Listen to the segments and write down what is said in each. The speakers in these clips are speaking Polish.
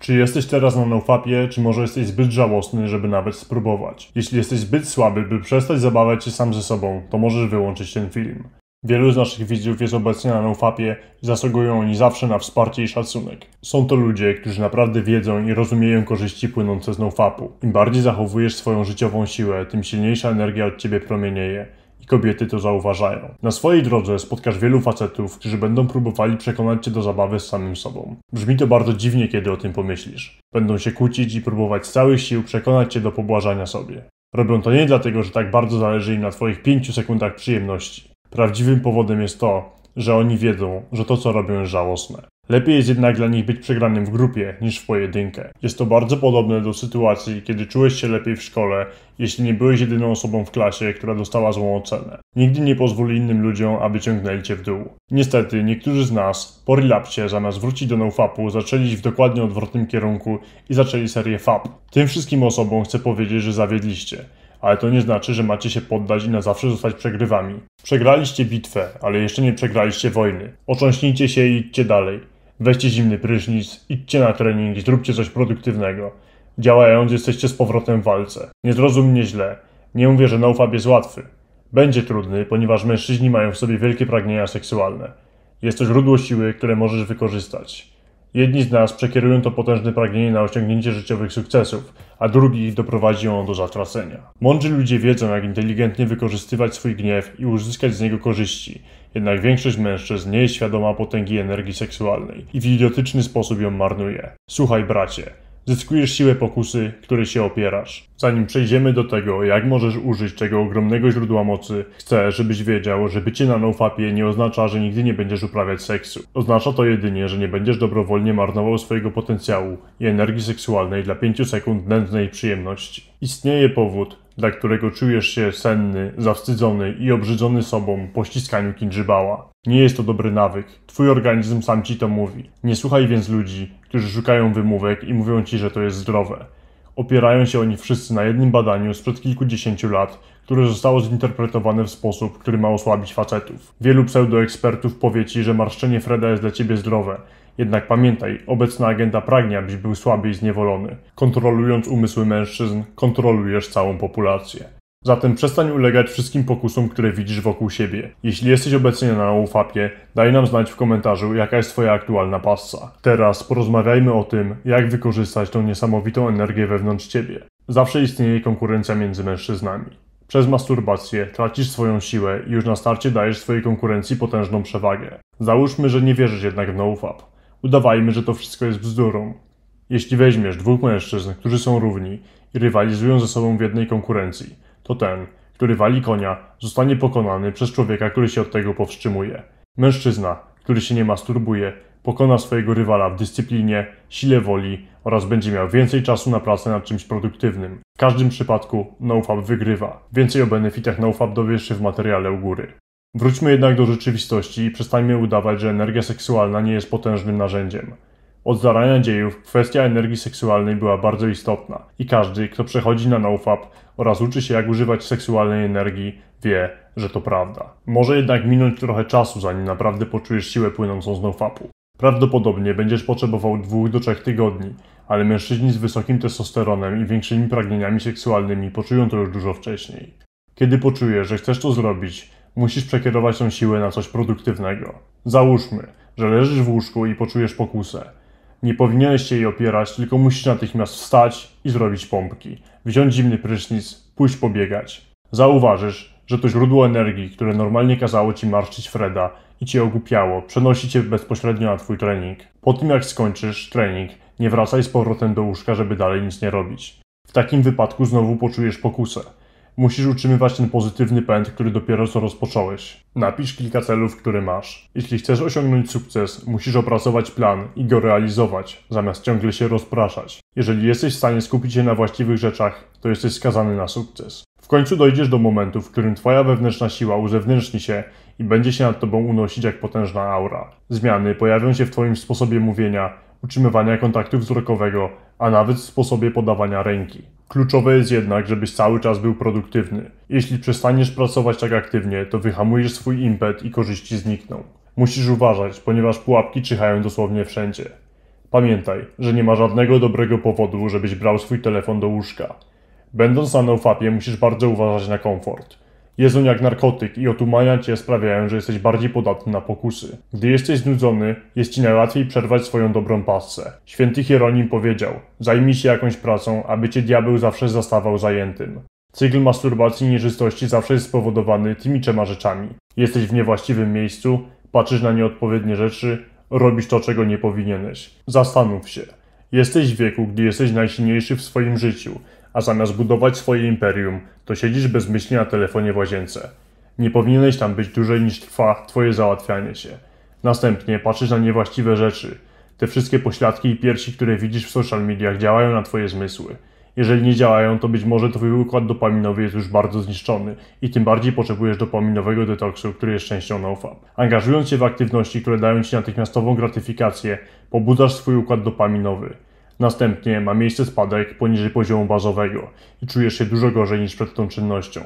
Czy jesteś teraz na naufapie, czy może jesteś zbyt żałosny, żeby nawet spróbować? Jeśli jesteś zbyt słaby, by przestać zabawiać się sam ze sobą, to możesz wyłączyć ten film. Wielu z naszych widzów jest obecnie na naufapie i zasługują oni zawsze na wsparcie i szacunek. Są to ludzie, którzy naprawdę wiedzą i rozumieją korzyści płynące z naufapu. Im bardziej zachowujesz swoją życiową siłę, tym silniejsza energia od ciebie promienieje kobiety to zauważają. Na swojej drodze spotkasz wielu facetów, którzy będą próbowali przekonać cię do zabawy z samym sobą. Brzmi to bardzo dziwnie, kiedy o tym pomyślisz. Będą się kłócić i próbować z całych sił przekonać cię do pobłażania sobie. Robią to nie dlatego, że tak bardzo zależy im na twoich 5 sekundach przyjemności. Prawdziwym powodem jest to, że oni wiedzą, że to co robią jest żałosne. Lepiej jest jednak dla nich być przegranym w grupie niż w pojedynkę. Jest to bardzo podobne do sytuacji, kiedy czułeś się lepiej w szkole, jeśli nie byłeś jedyną osobą w klasie, która dostała złą ocenę. Nigdy nie pozwól innym ludziom, aby ciągnęli cię w dół. Niestety, niektórzy z nas po relapsie zamiast wrócić do NoFapu zaczęli w dokładnie odwrotnym kierunku i zaczęli serię FAP. Tym wszystkim osobom chcę powiedzieć, że zawiedliście ale to nie znaczy, że macie się poddać i na zawsze zostać przegrywami. Przegraliście bitwę, ale jeszcze nie przegraliście wojny. Ocząśnijcie się i idźcie dalej. Weźcie zimny prysznic, idźcie na trening, zróbcie coś produktywnego. Działając jesteście z powrotem w walce. Nie zrozum mnie źle. Nie mówię, że naufab jest łatwy. Będzie trudny, ponieważ mężczyźni mają w sobie wielkie pragnienia seksualne. Jest to źródło siły, które możesz wykorzystać. Jedni z nas przekierują to potężne pragnienie na osiągnięcie życiowych sukcesów, a drugi doprowadzi ją do zatracenia. Mądrzy ludzie wiedzą, jak inteligentnie wykorzystywać swój gniew i uzyskać z niego korzyści, jednak większość mężczyzn nie jest świadoma potęgi energii seksualnej i w idiotyczny sposób ją marnuje. Słuchaj, bracie, zyskujesz siłę pokusy, której się opierasz. Zanim przejdziemy do tego, jak możesz użyć tego ogromnego źródła mocy, chcę, żebyś wiedział, że bycie na nofapie nie oznacza, że nigdy nie będziesz uprawiać seksu. Oznacza to jedynie, że nie będziesz dobrowolnie marnował swojego potencjału i energii seksualnej dla 5 sekund nędznej przyjemności. Istnieje powód, dla którego czujesz się senny, zawstydzony i obrzydzony sobą po ściskaniu kindżybała. Nie jest to dobry nawyk. Twój organizm sam ci to mówi. Nie słuchaj więc ludzi, którzy szukają wymówek i mówią ci, że to jest zdrowe. Opierają się oni wszyscy na jednym badaniu sprzed kilkudziesięciu lat, które zostało zinterpretowane w sposób, który ma osłabić facetów. Wielu pseudoekspertów powie ci, że marszczenie Freda jest dla ciebie zdrowe, jednak pamiętaj, obecna agenda pragnie, abyś był słaby i zniewolony. Kontrolując umysły mężczyzn, kontrolujesz całą populację. Zatem przestań ulegać wszystkim pokusom, które widzisz wokół siebie. Jeśli jesteś obecnie na UFAP-ie, daj nam znać w komentarzu, jaka jest Twoja aktualna passa. Teraz porozmawiajmy o tym, jak wykorzystać tą niesamowitą energię wewnątrz Ciebie. Zawsze istnieje konkurencja między mężczyznami. Przez masturbację tracisz swoją siłę i już na starcie dajesz swojej konkurencji potężną przewagę. Załóżmy, że nie wierzysz jednak w NoFap. Udawajmy, że to wszystko jest bzdurą. Jeśli weźmiesz dwóch mężczyzn, którzy są równi i rywalizują ze sobą w jednej konkurencji, to ten, który wali konia, zostanie pokonany przez człowieka, który się od tego powstrzymuje. Mężczyzna, który się nie masturbuje, pokona swojego rywala w dyscyplinie, sile woli oraz będzie miał więcej czasu na pracę nad czymś produktywnym. W każdym przypadku NoFab wygrywa. Więcej o benefitach NoFab dowiesz się w materiale u góry. Wróćmy jednak do rzeczywistości i przestańmy udawać, że energia seksualna nie jest potężnym narzędziem. Od zarania dziejów kwestia energii seksualnej była bardzo istotna i każdy, kto przechodzi na NoFap oraz uczy się jak używać seksualnej energii, wie, że to prawda. Może jednak minąć trochę czasu, zanim naprawdę poczujesz siłę płynącą z NoFapu. Prawdopodobnie będziesz potrzebował 2 do 3 tygodni, ale mężczyźni z wysokim testosteronem i większymi pragnieniami seksualnymi poczują to już dużo wcześniej. Kiedy poczujesz, że chcesz to zrobić, musisz przekierować tą siłę na coś produktywnego. Załóżmy, że leżysz w łóżku i poczujesz pokusę. Nie powinieneś się jej opierać, tylko musisz natychmiast wstać i zrobić pompki, wziąć zimny prysznic, pójść pobiegać. Zauważysz, że to źródło energii, które normalnie kazało ci marszczyć Freda i cię ogłupiało, przenosi cię bezpośrednio na twój trening. Po tym jak skończysz trening, nie wracaj z powrotem do łóżka, żeby dalej nic nie robić. W takim wypadku znowu poczujesz pokusę musisz utrzymywać ten pozytywny pęd, który dopiero co rozpocząłeś. Napisz kilka celów, które masz. Jeśli chcesz osiągnąć sukces, musisz opracować plan i go realizować, zamiast ciągle się rozpraszać. Jeżeli jesteś w stanie skupić się na właściwych rzeczach, to jesteś skazany na sukces. W końcu dojdziesz do momentu, w którym twoja wewnętrzna siła uzewnętrzni się i będzie się nad tobą unosić jak potężna aura. Zmiany pojawią się w twoim sposobie mówienia, utrzymywania kontaktu wzrokowego, a nawet w sposobie podawania ręki. Kluczowe jest jednak, żebyś cały czas był produktywny. Jeśli przestaniesz pracować tak aktywnie, to wyhamujesz swój impet i korzyści znikną. Musisz uważać, ponieważ pułapki czyhają dosłownie wszędzie. Pamiętaj, że nie ma żadnego dobrego powodu, żebyś brał swój telefon do łóżka. Będąc na naufapie musisz bardzo uważać na komfort jedzą jak narkotyk i otumania cię sprawiają, że jesteś bardziej podatny na pokusy. Gdy jesteś znudzony, jest ci najłatwiej przerwać swoją dobrą pasce. Święty Hieronim powiedział, zajmij się jakąś pracą, aby cię diabeł zawsze zastawał zajętym. Cykl masturbacji i nieczystości zawsze jest spowodowany tymi trzema rzeczami. Jesteś w niewłaściwym miejscu, patrzysz na nieodpowiednie rzeczy, robisz to, czego nie powinieneś. Zastanów się. Jesteś w wieku, gdy jesteś najsilniejszy w swoim życiu, a zamiast budować swoje imperium, to siedzisz bezmyślnie na telefonie w łazience. Nie powinieneś tam być dłużej niż trwa twoje załatwianie się. Następnie patrzysz na niewłaściwe rzeczy. Te wszystkie pośladki i piersi, które widzisz w social mediach działają na twoje zmysły. Jeżeli nie działają, to być może twój układ dopaminowy jest już bardzo zniszczony i tym bardziej potrzebujesz dopaminowego detoksu, który jest częścią NoFap. Angażując się w aktywności, które dają ci natychmiastową gratyfikację, pobudzasz swój układ dopaminowy. Następnie ma miejsce spadek poniżej poziomu bazowego i czujesz się dużo gorzej niż przed tą czynnością.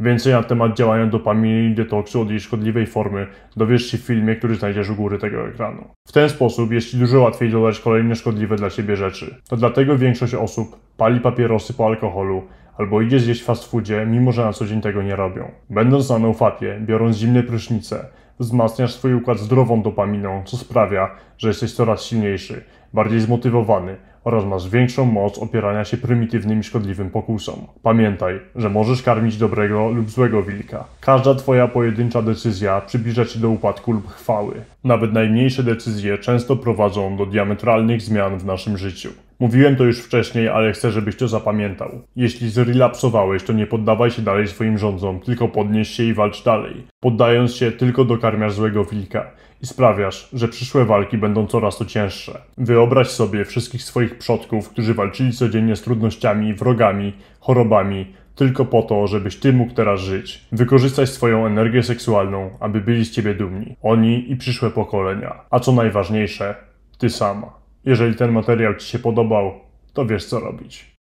Więcej na temat działania dopaminy i detoksu od jej szkodliwej formy dowiesz się w filmie, który znajdziesz u góry tego ekranu. W ten sposób jest Ci dużo łatwiej dodać kolejne szkodliwe dla Ciebie rzeczy. To dlatego większość osób pali papierosy po alkoholu albo idzie zjeść fast foodzie, mimo że na co dzień tego nie robią. Będąc na ufapie, biorąc zimne prysznice, wzmacniasz swój układ zdrową dopaminą, co sprawia, że jesteś coraz silniejszy, bardziej zmotywowany, oraz masz większą moc opierania się prymitywnym szkodliwym pokusom. Pamiętaj, że możesz karmić dobrego lub złego wilka. Każda twoja pojedyncza decyzja przybliża cię do upadku lub chwały. Nawet najmniejsze decyzje często prowadzą do diametralnych zmian w naszym życiu. Mówiłem to już wcześniej, ale chcę, żebyś to zapamiętał. Jeśli zrelapsowałeś, to nie poddawaj się dalej swoim rządzom, tylko podnieś się i walcz dalej. Poddając się, tylko dokarmiasz złego wilka i sprawiasz, że przyszłe walki będą coraz to cięższe. Wyobraź sobie wszystkich swoich przodków, którzy walczyli codziennie z trudnościami, wrogami, chorobami, tylko po to, żebyś ty mógł teraz żyć. Wykorzystaj swoją energię seksualną, aby byli z ciebie dumni. Oni i przyszłe pokolenia. A co najważniejsze, ty sama. Jeżeli ten materiał Ci się podobał, to wiesz co robić.